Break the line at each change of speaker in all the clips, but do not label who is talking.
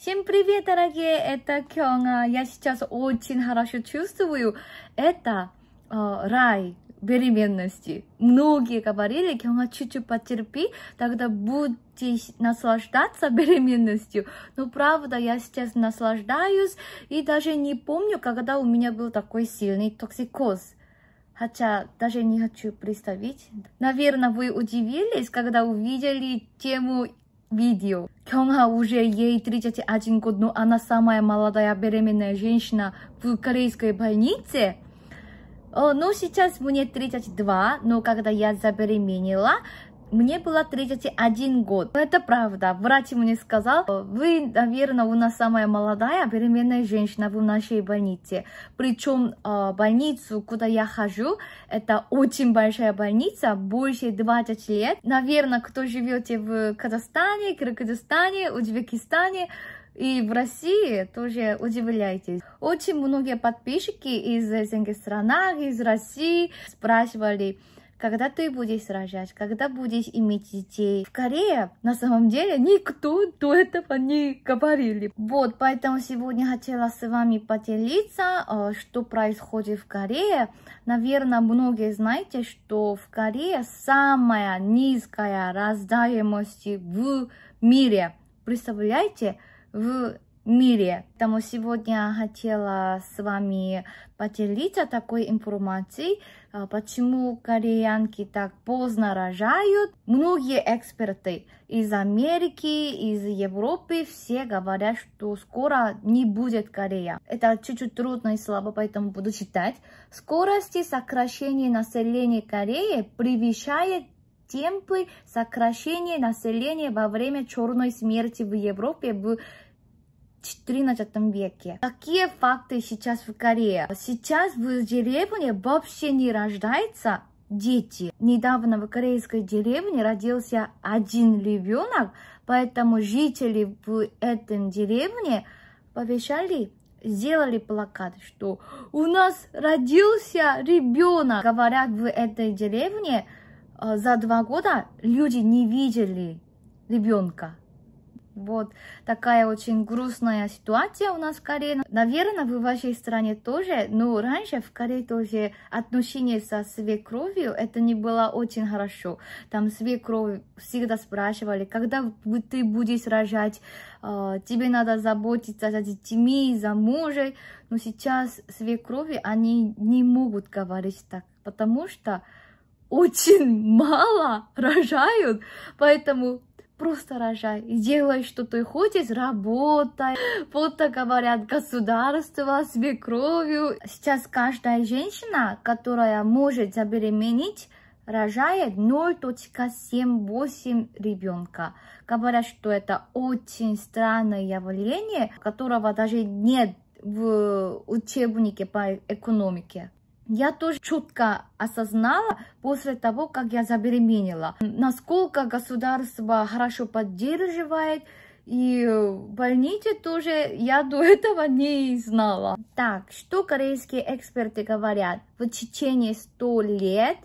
Всем привет, дорогие! Это Кёнга. Я сейчас очень хорошо чувствую. Это э, рай беременности. Многие говорили, Кёнга, чуть-чуть потерпи, тогда будешь наслаждаться беременностью. Но правда, я сейчас наслаждаюсь и даже не помню, когда у меня был такой сильный токсикоз. Хотя даже не хочу представить. Наверное, вы удивились, когда увидели тему видео. Кёнга уже ей 31 год, но она самая молодая беременная женщина в корейской больнице. Э, но ну, сейчас мне 32, но когда я забеременела, мне было 31 год. Но это правда. Врач мне сказал, «Э, вы, наверное, у нас самая молодая беременная женщина в нашей больнице. Причем э, больницу, куда я хожу, это очень большая больница, больше 20 лет. Наверное, кто живете в Казахстане, Кыргызстане, Узбекистане, и в России тоже удивляйтесь. Очень многие подписчики из этих стран, из России спрашивали, когда ты будешь рожать, когда будешь иметь детей. В Корее на самом деле никто до этого не говорили. Вот, поэтому сегодня хотела с вами поделиться, а, что происходит в Корее. Наверное, многие знаете, что в Корее самая низкая рождаемость в мире. Представляете, в мире. Поэтому сегодня хотела с вами поделиться такой информацией, а, почему кореянки так поздно рожают. Многие эксперты из Америки, из Европы, все говорят, что скоро не будет Корея. Это чуть-чуть трудно и слабо, поэтому буду читать. Скорости сокращения населения Кореи превышает темпы сокращения населения во время черной смерти в Европе в 14 веке. Такие факты сейчас в Корее. Сейчас в деревне вообще не рождается дети. Недавно в корейской деревне родился один ребенок, поэтому жители в этой деревне повешали сделали плакат, что у нас родился ребенок. Говорят, в этой деревне э, за два года люди не видели ребенка. Вот такая очень грустная ситуация у нас в Корее. Наверное, в вашей стране тоже, но раньше в Корее тоже отношения со свекровью, это не было очень хорошо. Там свекровь всегда спрашивали, когда ты будешь рожать, а, тебе надо заботиться за детьми, за мужем. Но сейчас свекрови, они не могут говорить так, потому что очень мало рожают, поэтому просто рожай, делай, что ты хочешь, работай. Вот так говорят государство, свекровью. Сейчас каждая женщина, которая может забеременеть, рожает 0.78 ребенка. Говорят, что это очень странное явление, которого даже нет в учебнике по экономике я тоже четко осознала после того, как я забеременела, насколько государство хорошо поддерживает, и больницы тоже я до этого не знала. Так, что корейские эксперты говорят? В течение 100 лет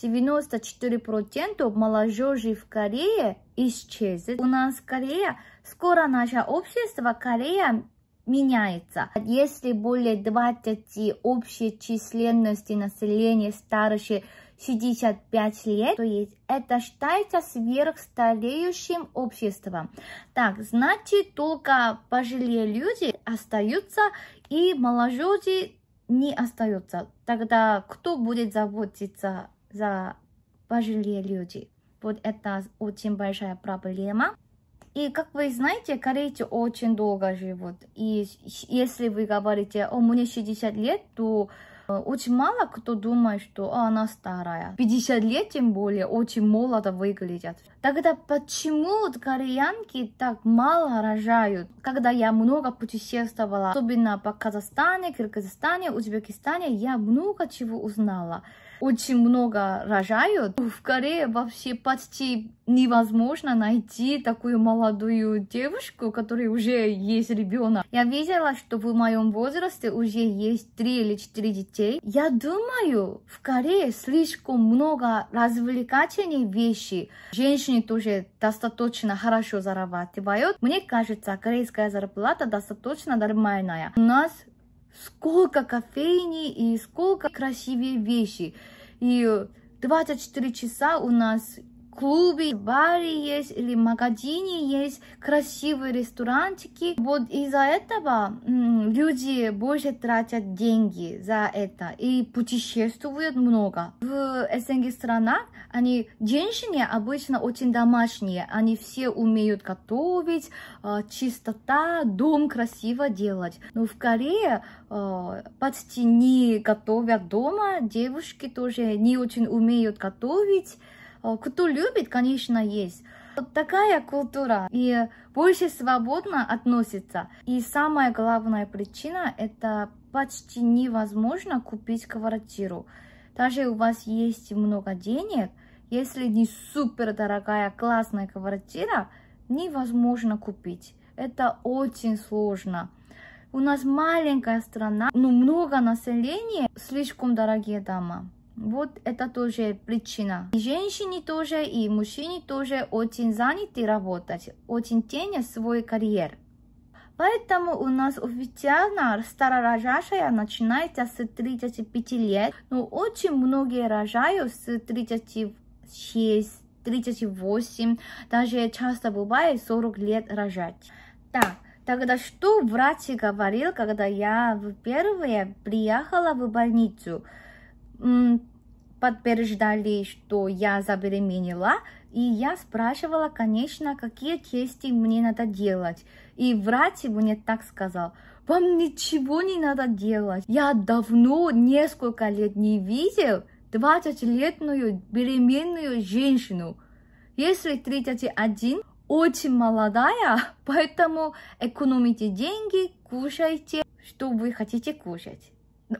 94% молодежи в Корее исчезнет. У нас Корея, скоро наше общество, Корея меняется. Если более 20 общей численности населения старше 65 лет, то есть это считается сверхстареющим обществом. Так, значит, только пожилые люди остаются и молодежи не остается. Тогда кто будет заботиться за пожилые люди? Вот это очень большая проблема. И, как вы знаете, корейцы очень долго живут. И если вы говорите, о, мне 60 лет, то очень мало кто думает, что а, она старая. 50 лет тем более очень молодо выглядят. Тогда почему кореянки так мало рожают? Когда я много путешествовала, особенно по Казахстане, Кыргызстане, Узбекистане, я много чего узнала. Очень много рожают. В Корее вообще почти невозможно найти такую молодую девушку, которая уже есть ребенок. Я видела, что в моем возрасте уже есть три или четыре детей детей. Я думаю, в Корее слишком много развлекательных вещей. Женщины тоже достаточно хорошо зарабатывают. Мне кажется, корейская зарплата достаточно нормальная. У нас сколько кофейни и сколько красивые вещи. И 24 часа у нас клубе, баре есть или магазине есть красивые ресторанчики. Вот из-за этого люди больше тратят деньги за это и путешествуют много. В СНГ странах они женщины обычно очень домашние, они все умеют готовить, а, чистота, дом красиво делать. Но в Корее а, почти не готовят дома, девушки тоже не очень умеют готовить, Э, кто любит, конечно, есть. Вот такая культура и больше свободно относится. И самая главная причина – это почти невозможно купить квартиру. Даже у вас есть много денег, если не супер дорогая классная квартира, невозможно купить. Это очень сложно. У нас маленькая страна, но много населения, слишком дорогие дома. Вот это тоже причина. И женщины тоже, и мужчины тоже очень заняты работать, очень тянет свой карьер. Поэтому у нас официально старая рожащая начинается с 35 лет, но очень многие рожают с 36, 38, даже часто бывает 40 лет рожать. Так, тогда что врач говорил, когда я впервые приехала в больницу? подтверждали, что я забеременела, и я спрашивала, конечно, какие тесты мне надо делать. И врач мне так сказал, вам ничего не надо делать. Я давно несколько лет не видел 20-летную беременную женщину. Если 31, очень молодая, поэтому экономите деньги, кушайте, что вы хотите кушать.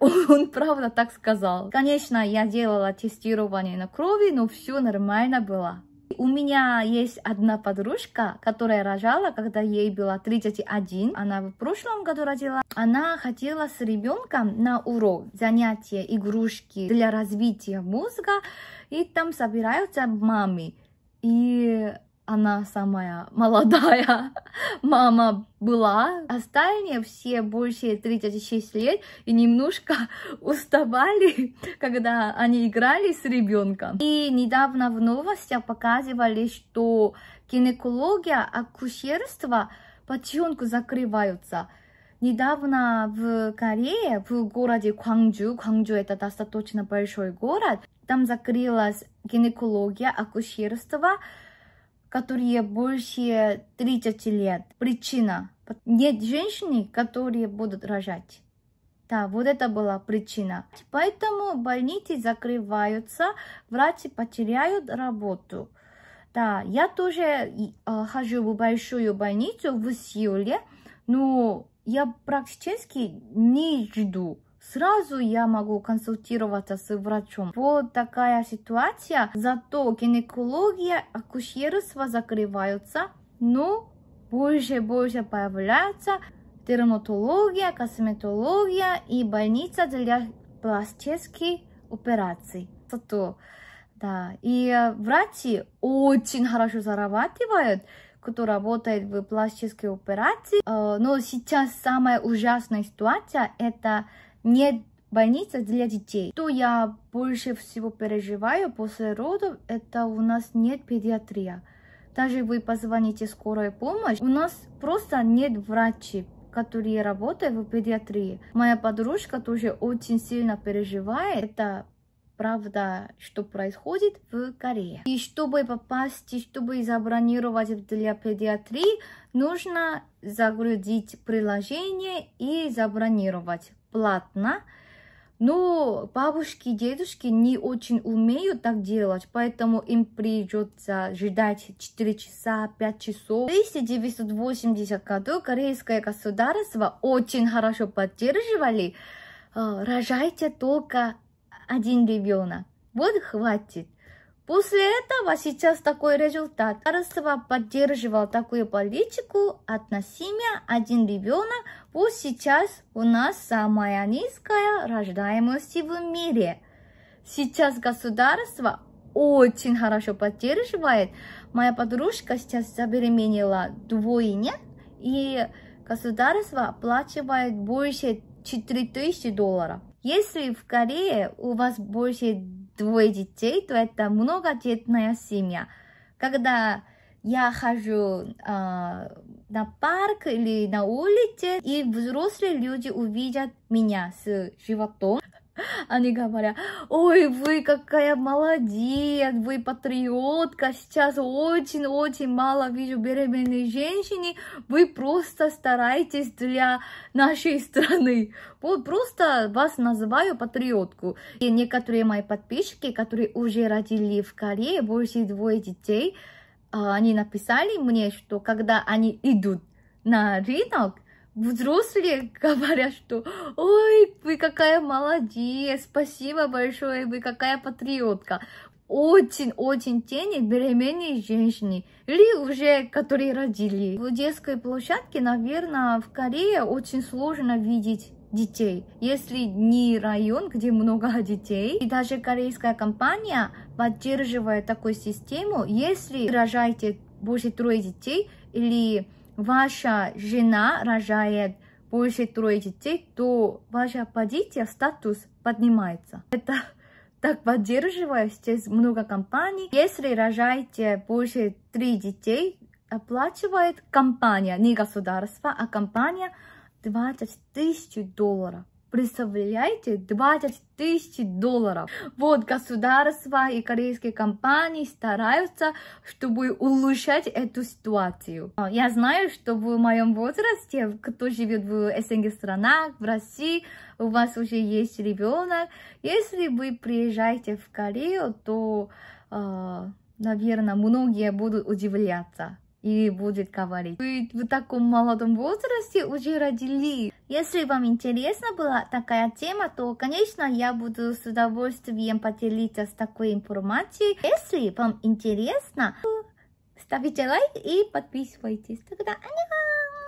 Он, он правда так сказал. Конечно, я делала тестирование на крови, но все нормально было. У меня есть одна подружка, которая рожала, когда ей было 31. Она в прошлом году родила. Она хотела с ребенком на урок занятия игрушки для развития мозга. И там собираются мамы. И она самая молодая мама была. Остальные а все больше 36 лет и немножко уставали, когда они играли с ребенком. И недавно в новостях показывали, что гинекология, акушерство потихоньку закрываются. Недавно в Корее, в городе Квангджу, Квангджу это достаточно большой город, там закрылась гинекология, акушерство, которые больше 30 лет. Причина. Нет женщин, которые будут рожать. Да, вот это была причина. Поэтому больницы закрываются, врачи потеряют работу. Да, я тоже э, хожу в большую больницу в Сеуле, но я практически не жду сразу я могу консультироваться с врачом. Вот такая ситуация. Зато гинекология, акушерство закрываются, но больше и больше появляется дерматология, косметология и больница для пластических операций. Зато, да, и врачи очень хорошо зарабатывают, кто работает в пластической операции. Э, но сейчас самая ужасная ситуация – это не больница для детей. То я больше всего переживаю после родов, это у нас нет педиатрия. Даже вы позвоните скорую помощь, у нас просто нет врачей, которые работают в педиатрии. Моя подружка тоже очень сильно переживает. Это правда, что происходит в Корее. И чтобы попасть, чтобы забронировать для педиатрии, нужно загрузить приложение и забронировать бесплатно. Но бабушки и дедушки не очень умеют так делать, поэтому им придется ждать 4 часа, 5 часов. В 1980 году корейское государство очень хорошо поддерживали э, «Рожайте только один ребенок». Вот хватит. После этого сейчас такой результат. Арсова поддерживал такую политику относимя один ребенок, вот сейчас у нас самая низкая рождаемость в мире. Сейчас государство очень хорошо поддерживает. Моя подружка сейчас забеременела двойня, и государство оплачивает больше 4000 долларов. Если в Корее у вас больше двое детей, то это многодетная семья. Когда я хожу э, на парк или на улице, и взрослые люди увидят меня с животом, они говорят, ой, вы какая молодец, вы патриотка, сейчас очень-очень мало вижу беременной женщины, вы просто стараетесь для нашей страны. Вот просто вас называю патриотку. И некоторые мои подписчики, которые уже родили в Корее больше двое детей, а, они написали мне, что когда они идут на рынок, взрослые говорят, что «Ой, вы какая молодец, спасибо большое, вы какая патриотка». Очень-очень тени беременные женщины или уже которые родили. В детской площадке, наверное, в Корее очень сложно видеть детей. Если не район, где много детей, и даже корейская компания поддерживает такую систему, если рожаете больше трое детей или ваша жена рожает больше трое детей, то ваша позиция, статус поднимается. Это так поддерживаю сейчас много компаний. Если рожаете больше три детей, оплачивает компания, не государство, а компания 20 тысяч долларов. Представляете, 20 тысяч долларов. Вот государства и корейские компании стараются, чтобы улучшать эту ситуацию. А, я знаю, что в моем возрасте, кто живет в СНГ странах, в России, у вас уже есть ребенок. Если вы приезжаете в Корею, то, э, а, наверное, многие будут удивляться и будут говорить. Вы в таком молодом возрасте уже родили если вам интересна была такая тема, то, конечно, я буду с удовольствием поделиться с такой информацией. Если вам интересно, ставите лайк и подписывайтесь. Тогда аньян!